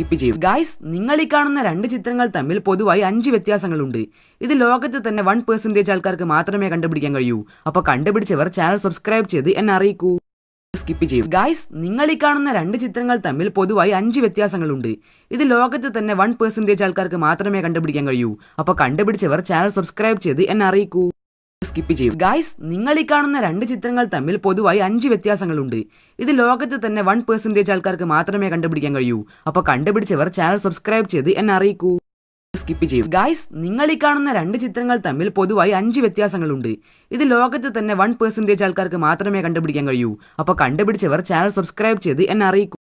skip ചെയ്യും guys നിങ്ങൾ ഈ കാണുന്ന രണ്ട് ചിത്രങ്ങൾ തമ്മിൽ പൊതുവായി അഞ്ച് വ്യത്യാസങ്ങളുണ്ട് ഇത് ലോകത്ത് തന്നെ വൺ പെർസെൻറ്റേജ് ആൾക്കാർക്ക് മാത്രമേ കണ്ടുപിടിക്കാൻ കഴിയൂ അപ്പോൾ കണ്ടുപിടിച്ചവർ ചാനൽ സബ്സ്ക്രൈബ് ചെയ്ത് എന്നെ അറിയിക്കൂ സ്കിപ്പ് ചെയ്യും ഗായ്സ് നിങ്ങൾ ഈ കാണുന്ന രണ്ട് ചിത്രങ്ങൾ തമ്മിൽ പൊതുവായി അഞ്ച് വ്യത്യാസങ്ങളുണ്ട് ഇത് ലോകത്ത് തന്നെ വൺ പെർസെൻറ്റേജ് ആൾക്കാർക്ക് മാത്രമേ കണ്ടുപിടിക്കാൻ കഴിയൂ അപ്പോൾ കണ്ടുപിടിച്ചവർ ചാനൽ സബ്സ്ക്രൈബ് ചെയ്ത് എന്നെ അറിയിക്കൂ സ്കിപ്പ് ചെയ്യും ഗായ്സ് നിങ്ങൾ ഈ കാണുന്ന രണ്ട് ചിത്രങ്ങൾ തമ്മിൽ പൊതുവായി അഞ്ച് വ്യത്യാസങ്ങളുണ്ട് ഇത് ലോകത്ത് തന്നെ വൺ പെർസെന്റേജ് ആൾക്കാർക്ക് മാത്രമേ കണ്ടുപിടിക്കാൻ കഴിയൂ അപ്പോൾ കണ്ടുപിടിച്ചവർ ചാനൽ സബ്സ്ക്രൈബ് ചെയ്ത് എന്നെ അറിയിക്കൂ സ്കിപ്പ് ചെയ്യും ഗായ്സ് നിങ്ങൾ ഈ കാണുന്ന രണ്ട് ചിത്രങ്ങൾ തമ്മിൽ പൊതുവായി അഞ്ച് വ്യത്യാസങ്ങളുണ്ട് ഇത് ലോകത്ത് തന്നെ വൺ പെർസെന്റേജ് ആൾക്കാർക്ക് മാത്രമേ കണ്ടുപിടിക്കാൻ കഴിയൂ അപ്പോൾ കണ്ടുപിടിച്ചവർ ചാനൽ സബ്സ്ക്രൈബ് ചെയ്ത് എന്നെ അറിയിക്കൂ